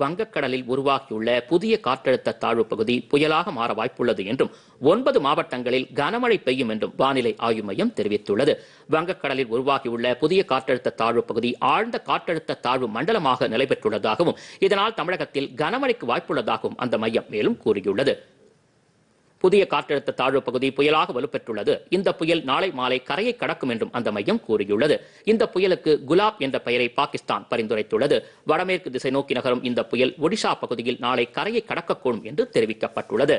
வங்கக்கடலில் உருவாகியுள்ள புதிய காற்றழுத்த தாழ்வு பகுதி புயலாக மாற வாய்ப்புள்ளது என்றும் ஒன்பது மாவட்டங்களில் கனமழை பெய்யும் என்றும் வானிலை ஆய்வு மையம் தெரிவித்துள்ளது வங்கக்கடலில் உருவாகியுள்ள புதிய காற்றழுத்த தாழ்வு பகுதி ஆழ்ந்த காற்றழுத்த தாழ்வு மண்டலமாக நிலை இதனால் தமிழகத்தில் கனமழைக்கு வாய்ப்புள்ளதாகவும் அந்த மையம் மேலும் கூறியுள்ளது புதிய காற்றழுத்த தாழ்வு பகுதி புயலாக வலுப்பெற்றுள்ளது இந்த புயல் நாளை மாலை கரையை கடக்கும் என்றும் அந்த மையம் கூறியுள்ளது இந்த புயலுக்கு குலாப் என்ற பெயரை பாகிஸ்தான் பரிந்துரைத்துள்ளது வடமேற்கு திசை நோக்கி நகரும் இந்த புயல் ஒடிஷா பகுதியில் நாளை கரையை கடக்கக்கூடும் என்று தெரிவிக்கப்பட்டுள்ளது